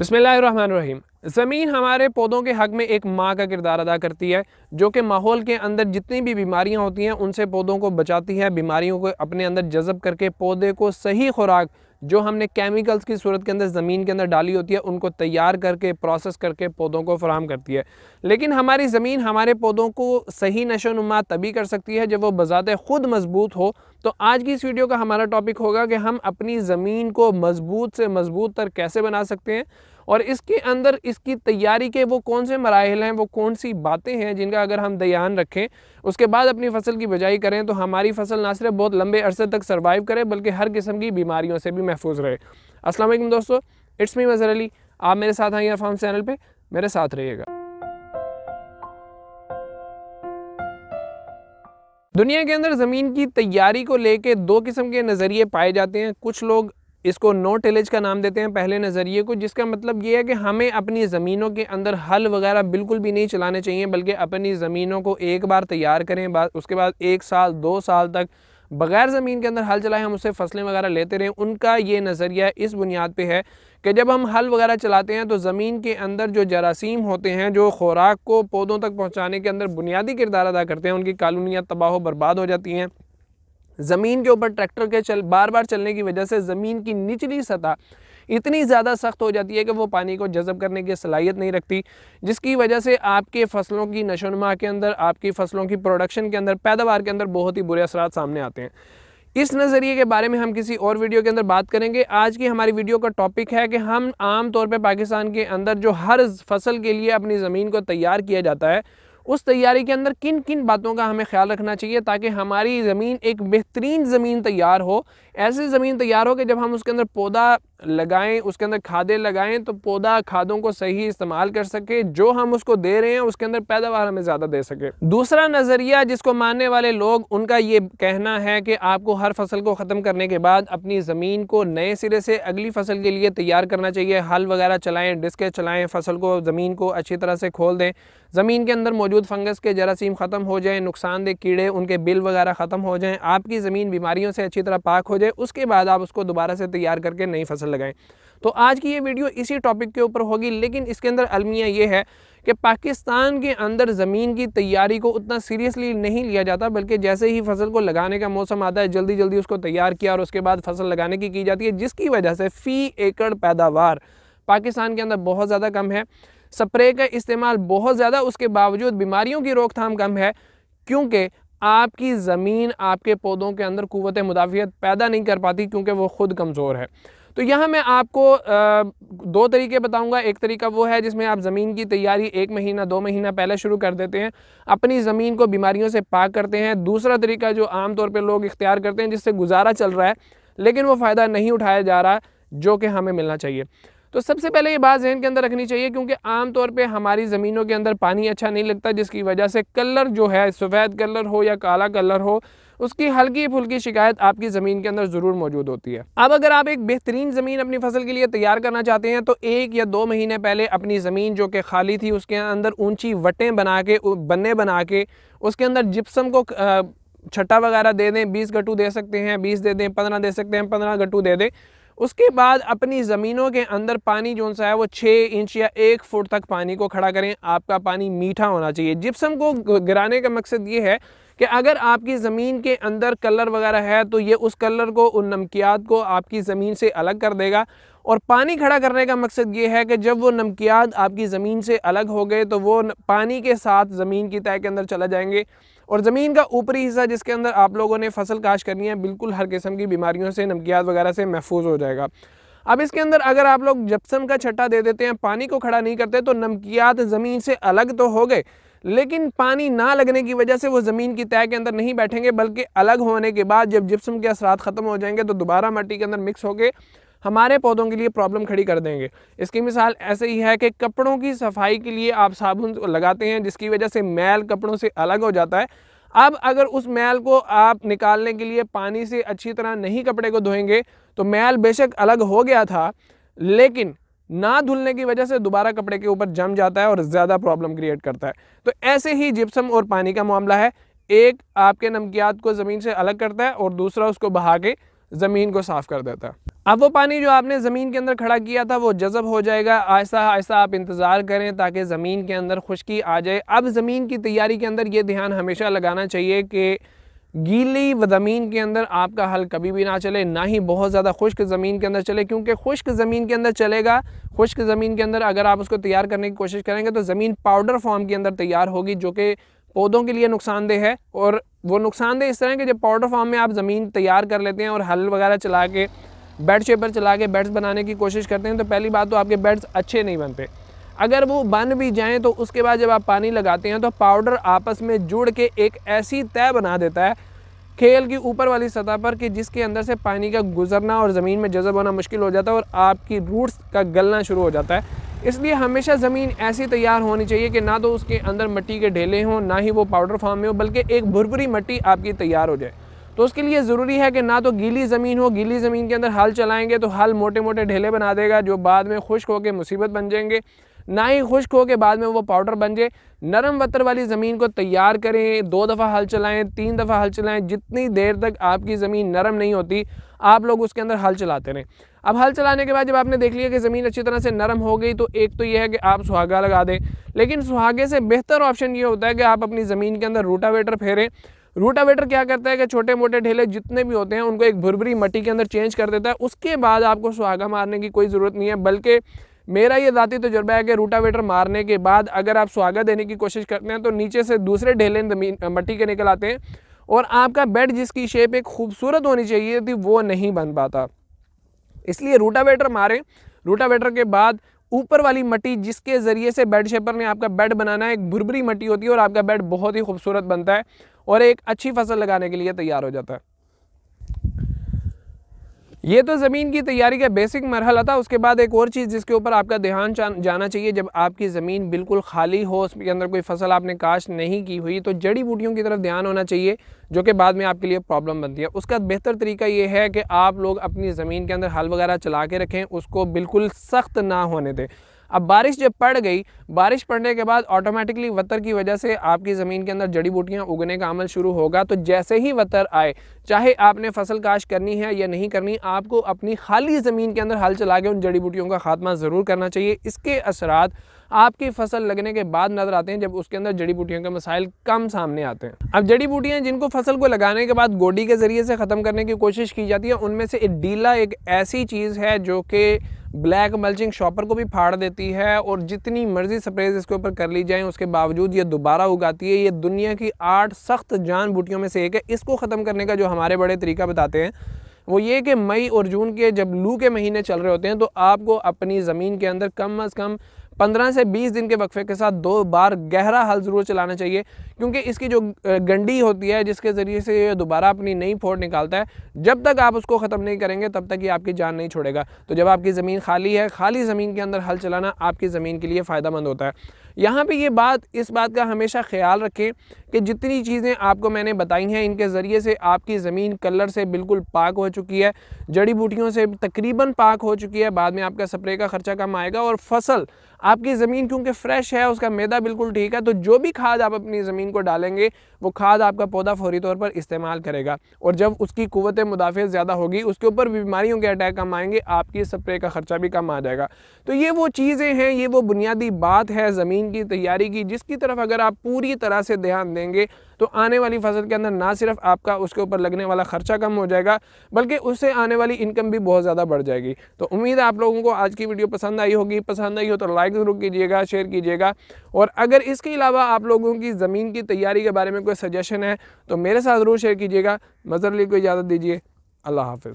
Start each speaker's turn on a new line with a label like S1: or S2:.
S1: बिसमीम ज़मीन हमारे पौधों के हक में एक माँ का किरदार अदा करती है जो कि माहौल के अंदर जितनी भी बीमारियाँ होती हैं उनसे पौधों को बचाती है बीमारियों को अपने अंदर जज़ब करके पौधे को सही खुराक जो हमने केमिकल्स की सूरत के अंदर ज़मीन के अंदर डाली होती है उनको तैयार करके प्रोसेस करके पौधों को फ्राहम करती है लेकिन हमारी ज़मीन हमारे पौधों को सही नशो नुमा तभी कर सकती है जब वो बज़ात ख़ुद मजबूत हो तो आज की इस वीडियो का हमारा टॉपिक होगा कि हम अपनी ज़मीन को मजबूत से मजबूत तर कैसे बना सकते हैं और इसके अंदर इसकी तैयारी के वो कौन से मराहल हैं वो कौन सी बातें हैं जिनका अगर हम ध्यान रखें उसके बाद अपनी फसल की बजाई करें तो हमारी फसल ना सिर्फ बहुत लंबे अरसे तक सर्वाइव करे बल्कि हर किस्म की बीमारियों से भी महफूज रहे असलम दोस्तों इट्स मी मज़र अली आप मेरे साथ आएंगे फार्म चैनल पर मेरे साथ रहिएगा दुनिया के अंदर ज़मीन की तैयारी को लेके दो किस्म के नज़रिए पाए जाते हैं कुछ लोग इसको नो टेलेज का नाम देते हैं पहले नज़रिए को जिसका मतलब ये है कि हमें अपनी ज़मीनों के अंदर हल वगैरह बिल्कुल भी नहीं चलाने चाहिए बल्कि अपनी ज़मीनों को एक बार तैयार करें बाद उसके बाद एक साल दो साल तक बगैर ज़मीन के अंदर हल चलाएं हम उससे फसलें वगैरह लेते रहें उनका ये नज़रिया इस बुनियाद पर है कि जब हम हल वगैरह चलाते हैं तो ज़मीन के अंदर जो जरासीम होते हैं जो खुराक को पौधों तक पहुँचाने के अंदर बुनियादी किरदार अदा करते हैं उनकी कॉलोनियाँ तबाह बर्बाद हो जाती हैं ज़मीन के ऊपर ट्रैक्टर के चल बार बार चलने की वजह से ज़मीन की निचली सतह इतनी ज़्यादा सख्त हो जाती है कि वो पानी को जज़ब करने की सलाहियत नहीं रखती जिसकी वजह से आपके फसलों की नुमा के अंदर आपकी फसलों की प्रोडक्शन के अंदर पैदावार के अंदर बहुत ही बुरे असर सामने आते हैं इस नज़रिए के बारे में हम किसी और वीडियो के अंदर बात करेंगे आज की हमारी वीडियो का टॉपिक है कि हम आम तौर पर पाकिस्तान के अंदर जो हर फसल के लिए अपनी ज़मीन को तैयार किया जाता है उस तैयारी के अंदर किन किन बातों का हमें ख्याल रखना चाहिए ताकि हमारी ज़मीन एक बेहतरीन ज़मीन तैयार हो ऐसी ज़मीन तैयार हो कि जब हम उसके अंदर पौधा लगाएं उसके अंदर खादें लगाएं तो पौधा खादों को सही इस्तेमाल कर सके जो हम उसको दे रहे हैं उसके अंदर पैदावार हमें ज़्यादा दे सके दूसरा नज़रिया जिसको मानने वाले लोग उनका ये कहना है कि आपको हर फसल को ख़त्म करने के बाद अपनी ज़मीन को नए सिरे से अगली फसल के लिए तैयार करना चाहिए हल वगैरह चलाएँ डिस्के चलाएँ फसल को ज़मीन को अच्छी तरह से खोल दें ज़मीन के अंदर मौजूद फंगस के जरासीम ख़त्म हो जाएँ नुकसानदेह कीड़े उनके बिल वगैरह ख़त्म हो जाएँ आपकी ज़मीन बीमारियों से अच्छी तरह पाक हो जाए से उसके बाद आप उसको दोबारा से तैयार करके नई फसल लगाएं तो आज की ये वीडियो इसी टॉपिक के ऊपर होगी लेकिन इसके अंदर अलमिया ये है कि पाकिस्तान के अंदर ज़मीन की तैयारी को उतना सीरियसली नहीं लिया जाता बल्कि जैसे ही फसल को लगाने का मौसम आता है जल्दी जल्दी उसको तैयार किया और उसके बाद फसल लगाने की की जाती है जिसकी वजह से फ़ी एकड़ पैदावार पाकिस्तान के अंदर बहुत ज़्यादा कम है स्प्रे का इस्तेमाल बहुत ज़्यादा उसके बावजूद बीमारियों की रोकथाम कम है क्योंकि आपकी ज़मीन आपके पौधों के अंदर कुत मुदाफ़ियत पैदा नहीं कर पाती क्योंकि वो ख़ुद कमज़ोर है तो यहाँ मैं आपको दो तरीके बताऊंगा एक तरीका वो है जिसमें आप ज़मीन की तैयारी एक महीना दो महीना पहले शुरू कर देते हैं अपनी ज़मीन को बीमारियों से पाक करते हैं दूसरा तरीका जो आम तौर पर लोग इख्तियार करते हैं जिससे गुजारा चल रहा है लेकिन वो फ़ायदा नहीं उठाया जा रहा जो कि हमें मिलना चाहिए तो सबसे पहले ये बात जहन के अंदर रखनी चाहिए क्योंकि आमतौर पे हमारी ज़मीनों के अंदर पानी अच्छा नहीं लगता जिसकी वजह से कलर जो है सफ़ेद कलर हो या काला कलर हो उसकी हल्की फुल्की शिकायत आपकी ज़मीन के अंदर ज़रूर मौजूद होती है अब अगर आप एक बेहतरीन ज़मीन अपनी फसल के लिए तैयार करना चाहते हैं तो एक या दो महीने पहले अपनी ज़मीन जो कि खाली थी उसके अंदर ऊँची वटें बना के बन्ने बना के उसके अंदर जिप्सम को छट्टा वगैरह दे दें बीस गट्टू दे सकते हैं बीस दे दें पंद्रह दे सकते हैं पंद्रह गट्टू दे दें उसके बाद अपनी ज़मीनों के अंदर पानी जो सा है वो छः इंच या एक फुट तक पानी को खड़ा करें आपका पानी मीठा होना चाहिए जिप्सम को गिराने का मकसद ये है कि अगर आपकी ज़मीन के अंदर कलर वगैरह है तो ये उस कलर को उन नमकियात को आपकी ज़मीन से अलग कर देगा और पानी खड़ा करने का मकसद ये है कि जब वो नमकियात आपकी ज़मीन से अलग हो गए तो वो पानी के साथ ज़मीन की तय के अंदर चला जाएंगे और ज़मीन का ऊपरी हिस्सा जिसके अंदर आप लोगों ने फसल काश करनी है बिल्कुल हर किस्म की बीमारियों से नमकियात वगैरह से महफूज हो जाएगा अब इसके अंदर अगर आप लोग जप्सम का छट्टा दे देते हैं पानी को खड़ा नहीं करते तो नमकियात ज़मीन से अलग तो हो गए लेकिन पानी ना लगने की वजह से वो ज़मीन की तय के अंदर नहीं बैठेंगे बल्कि अलग होने के बाद जब जिप्सम के असरात ख़त्म हो जाएंगे तो दोबारा मट्टी के अंदर मिक्स होकर हमारे पौधों के लिए प्रॉब्लम खड़ी कर देंगे इसकी मिसाल ऐसे ही है कि कपड़ों की सफाई के लिए आप साबुन लगाते हैं जिसकी वजह से मैल कपड़ों से अलग हो जाता है अब अगर उस मैल को आप निकालने के लिए पानी से अच्छी तरह नहीं कपड़े को धोएंगे तो मैल बेशक अलग हो गया था लेकिन ना धुलने की वजह से दोबारा कपड़े के ऊपर जम जाता है और ज़्यादा प्रॉब्लम क्रिएट करता है तो ऐसे ही जिप्सम और पानी का मामला है एक आपके नमकियात को ज़मीन से अलग करता है और दूसरा उसको बहा के ज़मीन को साफ़ कर देता है अब वो पानी जो आपने ज़मीन के अंदर खड़ा किया था वो जज़ब हो जाएगा ऐसा ऐसा आप इंतज़ार करें ताकि ज़मीन के अंदर खुश्की आ जाए अब ज़मीन की तैयारी के अंदर ये ध्यान हमेशा लगाना चाहिए कि गीली व ज़मीन के अंदर आपका हल कभी भी ना चले ना ही बहुत ज़्यादा खुश्क ज़मीन के अंदर चले क्योंकि खुश्क ज़मीन के अंदर चलेगा खुश्क ज़मीन के अंदर अगर आप उसको तैयार करने की कोशिश करेंगे तो ज़मीन पाउडर फॉर्म के अंदर तैयार होगी जो कि पौधों के लिए नुकसानदेह है और वो नुकसानदेह इस तरह है कि जब पाउडर फॉर्म में आप ज़मीन तैयार कर लेते हैं और हल वगैरह चला के बेड शेपर चला के बेड्स बनाने की कोशिश करते हैं तो पहली बात तो आपके बेड्स अच्छे नहीं बनते अगर वो बन भी जाएँ तो उसके बाद जब आप पानी लगाते हैं तो पाउडर आपस में जुड़ के एक ऐसी तय बना देता है खेल की ऊपर वाली सतह पर कि जिसके अंदर से पानी का गुजरना और ज़मीन में जज़ब होना मुश्किल हो जाता है और आपकी रूट्स का गलना शुरू हो जाता है इसलिए हमेशा ज़मीन ऐसी तैयार होनी चाहिए कि ना तो उसके अंदर मिट्टी के ढेले हों ना ही वो पाउडर फॉर्म में हो बल्कि एक भुरभुरी मिट्टी आपकी तैयार हो जाए तो उसके लिए ज़रूरी है कि ना तो गीली ज़मीन हो गीली ज़मीन के अंदर हल चलाएँगे तो हल मोटे मोटे ढेले बना देगा जो बाद में खुश्क होकर मुसीबत बन जाएंगे ना ही खुश्क हो के बाद में वो पाउडर बन जाए नरम वतर वाली ज़मीन को तैयार करें दो दफ़ा हल चलाएं तीन दफ़ा हल चलाएं जितनी देर तक आपकी ज़मीन नरम नहीं होती आप लोग उसके अंदर हल चलाते रहें अब हल चलाने के बाद जब आपने देख लिया कि ज़मीन अच्छी तरह से नरम हो गई तो एक तो यह है कि आप सुहागा लगा दें लेकिन सुहागे से बेहतर ऑप्शन ये होता है कि आप अपनी ज़मीन के अंदर रूटावेटर फेरें रूटावेटर क्या करता है कि छोटे मोटे ढेले जितने भी होते हैं उनको एक भुरभुरी मट्टी के अंदर चेंज कर देता है उसके बाद आपको सुहागा मारने की कोई ज़रूरत नहीं है बल्कि मेरा ये ज़ाती तजुर्बा है कि रूटावेटर मारने के बाद अगर आप सुहागा देने की कोशिश करते हैं तो नीचे से दूसरे ढेले मट्टी के निकल आते हैं और आपका बेड जिसकी शेप एक खूबसूरत होनी चाहिए थी वो नहीं बन पाता इसलिए रूटावेटर मारें रूटावेटर के बाद ऊपर वाली मट्टी जिसके ज़रिए से बेड शेपर ने आपका बेड बनाना है एक भुरभुरी मट्टी होती है और आपका बेड बहुत ही खूबसूरत बनता है और एक अच्छी फसल लगाने के लिए तैयार हो जाता है ये तो ज़मीन की तैयारी का बेसिक मरहला था उसके बाद एक और चीज़ जिसके ऊपर आपका ध्यान जाना चाहिए जब आपकी ज़मीन बिल्कुल खाली हो उसके अंदर कोई फसल आपने काश्त नहीं की हुई तो जड़ी बूटियों की तरफ ध्यान होना चाहिए जो कि बाद में आपके लिए प्रॉब्लम बनती है उसका बेहतर तरीका ये है कि आप लोग अपनी ज़मीन के अंदर हल वगैरह चला के रखें उसको बिल्कुल सख्त ना होने दें अब बारिश जब पड़ गई बारिश पड़ने के बाद ऑटोमेटिकली वतर की वजह से आपकी ज़मीन के अंदर जड़ी बूटियाँ उगने का अमल शुरू होगा तो जैसे ही वतर आए चाहे आपने फसल काश करनी है या नहीं करनी आपको अपनी खाली ज़मीन के अंदर हल चला के उन जड़ी बूटियों का खात्मा ज़रूर करना चाहिए इसके असरात आपकी फसल लगने के बाद नज़र आते हैं जब उसके अंदर जड़ी बूटियों के मसाइल कम सामने आते हैं अब जड़ी बूटियाँ जिनको फसल को लगाने के बाद गोडी के ज़रिए से ख़त्म करने की कोशिश की जाती है उनमें से डीला एक ऐसी चीज़ है जो कि ब्लैक मल्चिंग शॉपर को भी फाड़ देती है और जितनी मर्जी स्प्रेज इसके ऊपर कर ली जाए उसके बावजूद ये दोबारा उगाती है ये दुनिया की आठ सख्त जान बूटियों में से एक है इसको ख़त्म करने का जो हमारे बड़े तरीका बताते हैं वो ये कि मई और जून के जब लू के महीने चल रहे होते हैं तो आपको अपनी ज़मीन के अंदर कम अज़ कम पंद्रह से बीस दिन के वक्फे के साथ दो बार गहरा हल ज़रूर चलाना चाहिए क्योंकि इसकी जो गंडी होती है जिसके ज़रिए से ये दोबारा अपनी नई फोड़ निकालता है जब तक आप उसको ख़त्म नहीं करेंगे तब तक ये आपकी जान नहीं छोड़ेगा तो जब आपकी ज़मीन खाली है खाली ज़मीन के अंदर हल चलाना आपकी ज़मीन के लिए फ़ायदा होता है यहाँ पे ये बात इस बात का हमेशा ख्याल रखें कि जितनी चीज़ें आपको मैंने बताई हैं इनके ज़रिए से आपकी ज़मीन कलर से बिल्कुल पाक हो चुकी है जड़ी बूटियों से तकरीबन पाक हो चुकी है बाद में आपका स्प्रे का ख़र्चा कम आएगा और फसल आपकी ज़मीन क्योंकि फ्रेश है उसका मैदा बिल्कुल ठीक है तो जो भी खाद आप अपनी ज़मीन को डालेंगे वो खाद आपका पौधा फौरी तौर पर इस्तेमाल करेगा और जब उसकी कुत मुदाफ़त ज़्यादा होगी उसके ऊपर बीमारियों के अटैक कम आएंगे आपकी स्प्रे का ख़र्चा भी कम आ जाएगा तो ये वो चीज़ें हैं ये वो बुनियादी बात है ज़मीन की तैयारी की जिसकी तरफ अगर आप पूरी तरह से ध्यान देंगे तो आने वाली फसल के अंदर ना सिर्फ आपका उसके ऊपर लगने वाला खर्चा कम हो जाएगा बल्कि उससे आने वाली इनकम भी बहुत ज़्यादा बढ़ जाएगी तो उम्मीद है आप लोगों को आज की वीडियो पसंद आई होगी पसंद आई हो तो लाइक ज़रूर कीजिएगा शेयर कीजिएगा और अगर इसके अलावा आप लोगों की ज़मीन की तैयारी के बारे में कोई सजेशन है तो मेरे साथ ज़रूर शेयर कीजिएगा मज़र को इजाज़त दीजिए अल्लाह हाफ़